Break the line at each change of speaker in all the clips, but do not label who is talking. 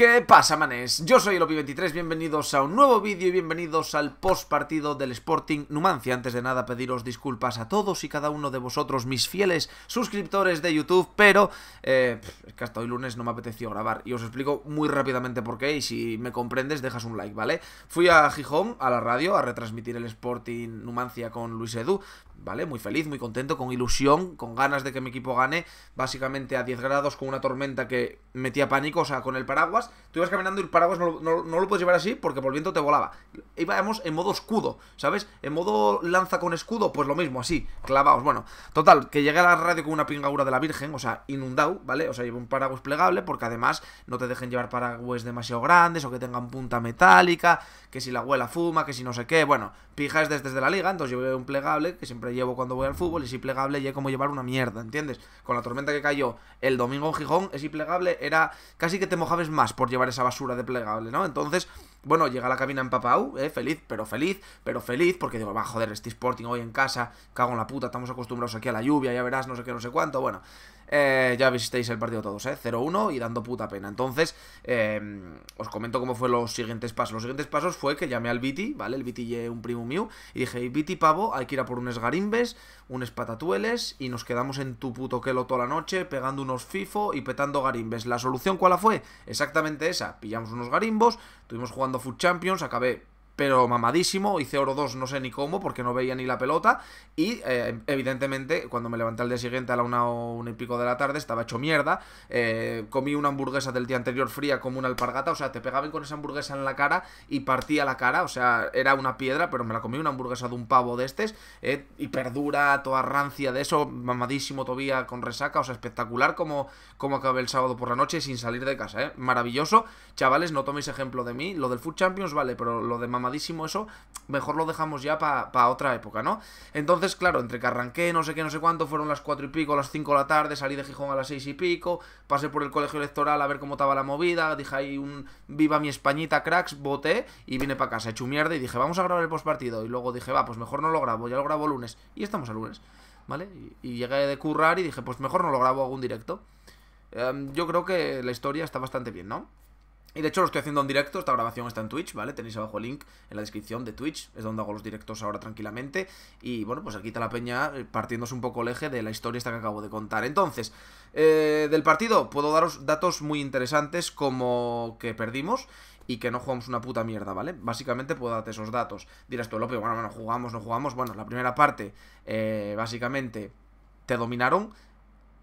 ¿Qué pasa, manes? Yo soy el 23 bienvenidos a un nuevo vídeo y bienvenidos al post partido del Sporting Numancia. Antes de nada, pediros disculpas a todos y cada uno de vosotros, mis fieles suscriptores de YouTube, pero eh, es que hasta hoy lunes no me apeteció grabar y os explico muy rápidamente por qué y si me comprendes, dejas un like, ¿vale? Fui a Gijón, a la radio, a retransmitir el Sporting Numancia con Luis Edu, ¿vale? Muy feliz, muy contento, con ilusión, con ganas de que mi equipo gane, básicamente a 10 grados con una tormenta que metía pánico, o sea, con el paraguas, tú ibas caminando y el paraguas no, lo puedes llevar así porque por el viento te volaba. Íbamos en modo escudo, ¿sabes? En modo lanza con escudo, pues lo mismo, así, clavaos bueno. Total, que llegué a la radio con una pingaura de la Virgen, o sea, inundado, ¿vale? O sea, llevo un paraguas plegable porque además no te dejen llevar paraguas demasiado grandes o que tengan punta metálica, que si la abuela fuma, que si no sé qué, bueno, pijas desde, desde la liga, entonces llevo un plegable que siempre llevo cuando voy al fútbol, es plegable y es como llevar una mierda, ¿entiendes? Con la tormenta que cayó el domingo en Gijón, es implegable, era casi que te mojabes más por llevar esa basura de plegable, ¿no? Entonces, bueno, llega la cabina empapado, eh, feliz, pero feliz, pero feliz, porque digo, va, joder, este Sporting hoy en casa, cago en la puta, estamos acostumbrados aquí a la lluvia, ya verás, no sé qué, no sé cuánto, bueno. Eh, ya visitéis el partido todos, ¿eh? 0-1 y dando puta pena. Entonces, em, os comento cómo fue los siguientes pasos. Los siguientes pasos fue que llamé al Viti, ¿vale? El Viti eh, un primo mío, y dije, Viti, pavo, hay que ir a por unos garimbes, unos patatueles, y nos quedamos en tu puto quelo toda la noche, pegando unos FIFO y petando garimbes. ¿La solución cuál fue? Exactamente esa. Pillamos unos garimbos, estuvimos jugando Food Champions, acabé pero mamadísimo. Hice oro 2, no sé ni cómo, porque no veía ni la pelota. Y eh, evidentemente, cuando me levanté al día siguiente a la una o una y pico de la tarde, estaba hecho mierda. Eh, comí una hamburguesa del día anterior fría como una alpargata. O sea, te pegaban con esa hamburguesa en la cara y partía la cara. O sea, era una piedra, pero me la comí una hamburguesa de un pavo de estos. y eh, perdura toda rancia de eso, mamadísimo todavía con resaca. O sea, espectacular como, como acabé el sábado por la noche sin salir de casa. Maravilloso. Chavales, no toméis ejemplo de mí. Lo del Food Champions, vale, pero lo de mamadísimo eso, mejor lo dejamos ya para otra época, ¿no? Entonces, claro, entre que arranqué, no sé qué, no sé cuánto, fueron las cuatro y pico, las cinco de la tarde, salí de Gijón a las seis y pico, pasé por el colegio electoral a ver cómo estaba la movida, dije ahí un viva mi Españita, cracks, voté y vine para casa, hecho mierda y dije, vamos a grabar el postpartido. Y luego dije, va, pues mejor no lo grabo, ya lo grabo lunes. Y estamos a lunes, ¿vale? Y, llegué de currar y dije, pues mejor no lo grabo, algún directo. Em, yo creo que la historia está bastante bien, ¿no? Y de hecho lo estoy haciendo en directo, esta grabación está en Twitch, ¿vale? Tenéis abajo el link en la descripción de Twitch, es donde hago los directos ahora tranquilamente. Y bueno, pues aquí está la peña eh, partiéndose un poco el eje de la historia esta que acabo de contar. Entonces, eh, del partido puedo daros datos muy interesantes como que perdimos y que no jugamos una puta mierda, ¿vale? Básicamente puedo darte esos datos. Dirás tú, López, bueno, bueno, jugamos, no jugamos. Bueno, la primera parte, eh, básicamente, te dominaron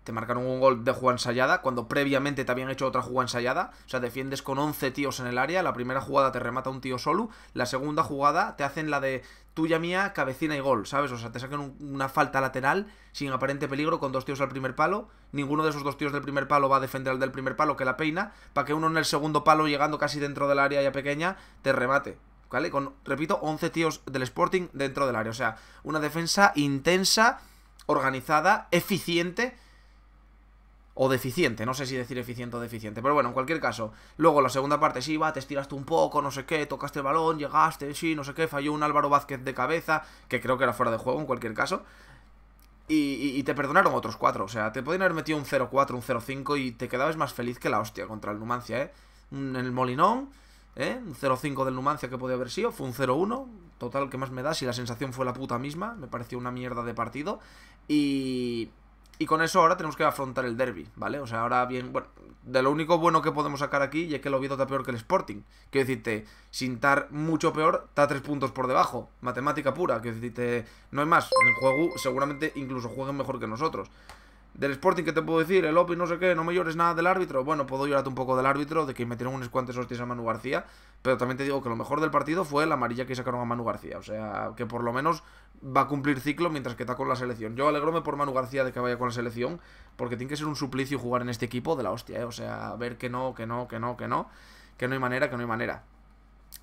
te marcaron un gol de jugada ensayada cuando previamente te habían hecho otra jugada ensayada. O sea, defiendes con 11 tíos en el área. La primera jugada te remata un tío solo. La segunda jugada te hacen la de tuya mía, cabecina y gol, ¿sabes? O sea, te sacan una falta lateral sin aparente peligro con dos tíos al primer palo. Ninguno de esos dos tíos del primer palo va a defender al del primer palo que la peina. Para que uno en el segundo palo, llegando casi dentro del área ya pequeña, te remate. ¿Vale? Con, repito, 11 tíos del Sporting dentro del área. O sea, una defensa intensa, organizada, eficiente o deficiente, no sé si decir eficiente o deficiente, pero bueno, en cualquier caso, luego la segunda parte, sí, va, te estiraste un poco, no sé qué, tocaste el balón, llegaste, sí, no sé qué, falló un Álvaro Vázquez de cabeza, que creo que era fuera de juego en cualquier caso, y, te perdonaron otros cuatro, o sea, te podían haber metido un 0-4, un 0-5 y te quedabas más feliz que la hostia contra el Numancia, ¿eh? En el Molinón, ¿eh? Un 0-5 del Numancia que podía haber sido, fue un 0-1, total, ¿qué más me da? Si la sensación fue la puta misma, me pareció una mierda de partido, y... Y con eso ahora tenemos que afrontar el derby, ¿vale? O sea, ahora bien, bueno, de lo único bueno que podemos sacar aquí y es que el Oviedo está peor que el Sporting. Quiero decirte, sin estar mucho peor, está tres puntos por debajo. Matemática pura, quiero decirte, no hay más. En el juego seguramente incluso jueguen mejor que nosotros. Del Sporting, que te puedo decir? El Opi, no sé qué, no me llores nada del árbitro. Bueno, puedo llorarte un poco del árbitro, de que metieron unos cuantas hostias a Manu García, pero también te digo que lo mejor del partido fue la amarilla que sacaron a Manu García. O sea, que por lo menos va a cumplir ciclo mientras que está con la selección. Yo alegrome por Manu García de que vaya con la selección, porque tiene que ser un suplicio jugar en este equipo de la hostia, ¿eh? O sea, ver que no, que no, que no, que no, que no hay manera, que no hay manera.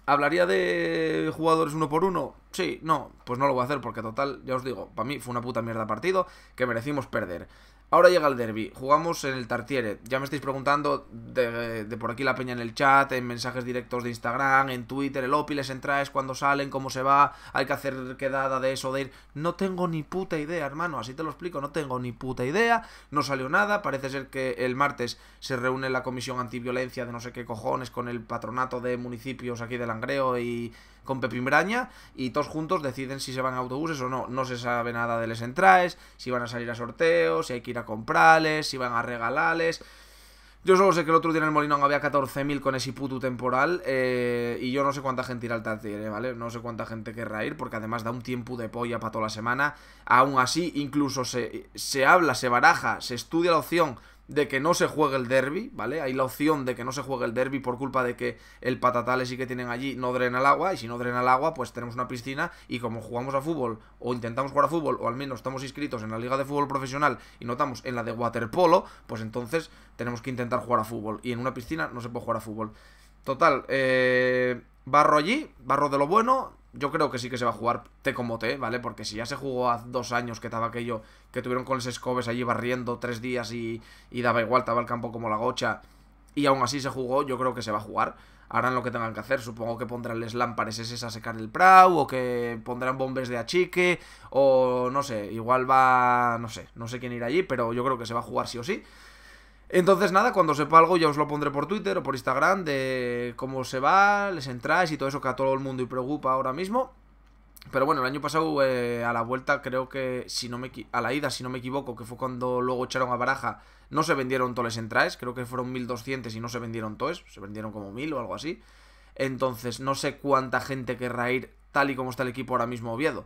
¿Hablaría de jugadores uno por uno? Sí, no, pues no lo voy a hacer porque total, ya os digo, para mí fue una puta mierda partido que merecimos perder. Ahora llega el derby, jugamos en el Tartiere. Ya me estáis preguntando de, por aquí la peña en el chat, en mensajes directos de Instagram, en Twitter, el Opi, les entraes cuando salen, cómo se va, hay que hacer quedada de eso, de ir. No tengo ni puta idea, hermano, así te lo explico, no tengo ni puta idea, no salió nada. Parece ser que el martes se reúne la comisión antiviolencia de no sé qué cojones con el patronato de municipios aquí de Langreo y con Pepimbraña, y todos juntos deciden si se van a autobuses o no. No se sabe nada de les entraes si van a salir a sorteos, si hay que ir a comprarles, si van a regalarles... Yo solo sé que el otro día en el molino había 14.000 con ese puto temporal eh, y yo no sé cuánta gente irá al eh, ¿vale? No sé cuánta gente querrá ir porque además da un tiempo de polla para toda la semana. Aún así, incluso se, se habla, se baraja, se estudia la opción de que no se juegue el derby, ¿vale? Hay la opción de que no se juegue el derby por culpa de que el patatales sí que tienen allí no drena el agua, y si no drena el agua, pues tenemos una piscina, y como jugamos a fútbol, o intentamos jugar a fútbol, o al menos estamos inscritos en la Liga de Fútbol Profesional y notamos en la de waterpolo, pues entonces tenemos que intentar jugar a fútbol, y en una piscina no se puede jugar a fútbol. Total, eh, barro allí, barro de lo bueno, yo creo que sí que se va a jugar T como T, ¿vale? Porque si ya se jugó hace dos años que estaba aquello, que tuvieron con los escobes allí barriendo tres días y, y daba igual, estaba el campo como la gocha, y aún así se jugó, yo creo que se va a jugar. Harán lo que tengan que hacer, supongo que pondrán el slam para a secar el Prau, o que pondrán bombes de achique, o no sé, igual va, no sé, no sé quién irá allí, pero yo creo que se va a jugar sí o sí. Entonces, nada, cuando sepa algo ya os lo pondré por Twitter o por Instagram de cómo se va, les entráis y todo eso que a todo el mundo y preocupa ahora mismo. Pero bueno, el año pasado eh, a la vuelta creo que si no me a la ida, si no me equivoco, que fue cuando luego echaron a Baraja, no se vendieron todos los entraes. creo que fueron 1200 y no se vendieron todos, se vendieron como 1000 o algo así. Entonces, no sé cuánta gente querrá ir tal y como está el equipo ahora mismo Oviedo.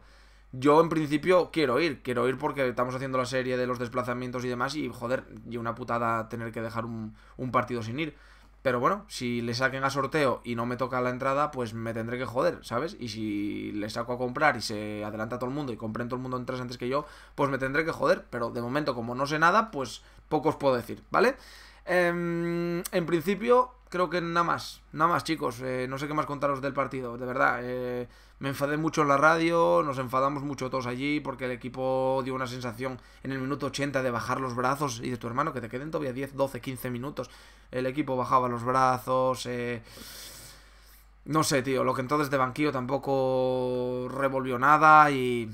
Yo en principio quiero ir, quiero ir porque estamos haciendo la serie de los desplazamientos y demás y joder, y una putada tener que dejar un, partido sin ir. Pero bueno, si le saquen a sorteo y no me toca la entrada, pues me tendré que joder, ¿sabes? Y si le saco a comprar y se adelanta todo el mundo y compren todo el mundo en tres antes que yo, pues me tendré que joder. Pero de momento, como no sé nada, pues poco os puedo decir, ¿vale? Em, en principio, creo que nada más, nada más chicos, eh, no sé qué más contaros del partido, de verdad, eh, me enfadé mucho en la radio, nos enfadamos mucho todos allí porque el equipo dio una sensación en el minuto 80 de bajar los brazos y de tu hermano que te queden todavía 10, 12, 15 minutos, el equipo bajaba los brazos, eh, no sé tío, lo que entonces de banquillo tampoco revolvió nada y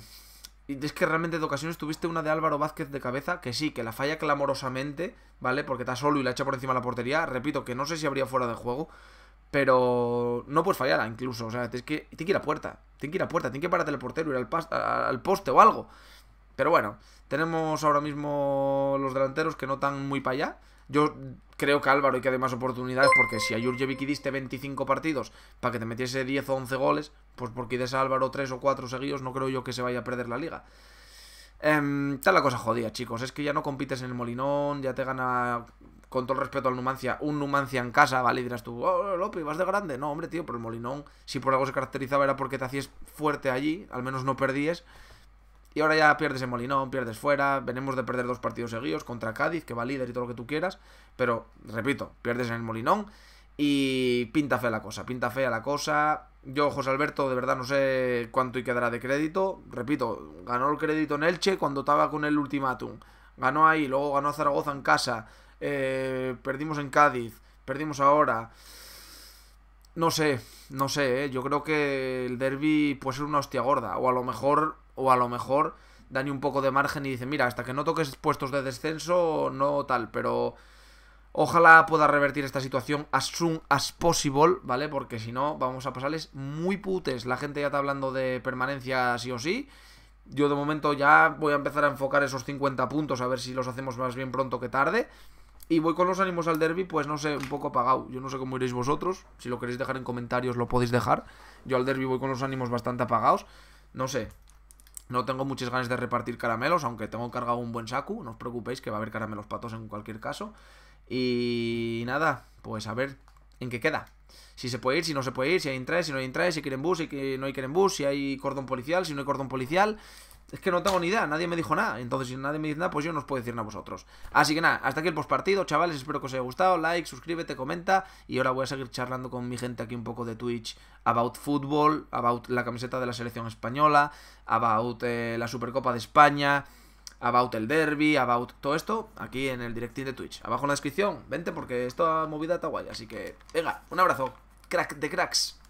y es que realmente de ocasiones tuviste una de Álvaro Vázquez de cabeza, que sí, que la falla clamorosamente, ¿vale? Porque está solo y la echa por encima de la portería. Repito, que no sé si habría fuera de juego, pero no puedes fallarla incluso. O sea, tienes que, tiene que ir a puerta, tienes que ir a puerta, tiene que pararte el portero, ir al, al poste o algo. Pero bueno, tenemos ahora mismo los delanteros que no están muy para allá. Yo creo que Álvaro y que hay más oportunidades porque si a Jurjevic diste 25 partidos para que te metiese 10 o 11 goles, pues porque des a Álvaro 3 o 4 seguidos no creo yo que se vaya a perder la liga. Eh, está la cosa jodida, chicos. Es que ya no compites en el Molinón, ya te gana, con todo el respeto al Numancia, un Numancia en casa, ¿vale? Y dirás tú, oh, vas de grande. No, hombre, tío, pero el Molinón, si por algo se caracterizaba era porque te hacías fuerte allí, al menos no perdíes. Y ahora ya pierdes en Molinón, pierdes fuera, venimos de perder dos partidos seguidos contra Cádiz, que va líder y todo lo que tú quieras, pero repito, pierdes en el Molinón y pinta fea la cosa, pinta fea la cosa. Yo, José Alberto, de verdad no sé cuánto y quedará de crédito. Repito, ganó el crédito en Elche cuando estaba con el ultimátum. Ganó ahí, luego ganó a Zaragoza en casa. Eh, perdimos en Cádiz, perdimos ahora. No sé, no sé, eh. yo creo que el derby puede ser una hostia gorda. O a lo mejor, o a lo mejor, dañe un poco de margen y dice, mira, hasta que no toques puestos de descenso, no tal, pero ojalá pueda revertir esta situación as soon as possible, ¿vale? Porque si no, vamos a pasarles muy putes. La gente ya está hablando de permanencia sí o sí. Yo de momento ya voy a empezar a enfocar esos 50 puntos, a ver si los hacemos más bien pronto que tarde. Y voy con los ánimos al derby, pues no sé, un poco apagado. Yo no sé cómo iréis vosotros. Si lo queréis dejar en comentarios, lo podéis dejar. Yo al derby voy con los ánimos bastante apagados. No sé. No tengo muchas ganas de repartir caramelos, aunque tengo cargado un buen saco. No os preocupéis que va a haber caramelos patos en cualquier caso. Y nada, pues a ver en qué queda. Si se puede ir, si no se puede ir, si hay si no hay entradas, si quieren bus, si no hay quieren bus, si hay cordón policial, si no hay cordón policial. Es que no tengo ni idea, nadie me dijo nada. Entonces, si nadie me dice nada, pues yo no os puedo decir nada a vosotros. Así que nada, hasta aquí el postpartido, chavales. Espero que os haya gustado. Like, suscríbete, comenta. Y ahora voy a seguir charlando con mi gente aquí un poco de Twitch. About fútbol, about la camiseta de la selección española, about eh, la Supercopa de España, about el derby, about todo esto aquí en el directín de Twitch. Abajo en la descripción, vente porque esta movida está guay. Así que, venga, un abrazo. Crack de cracks.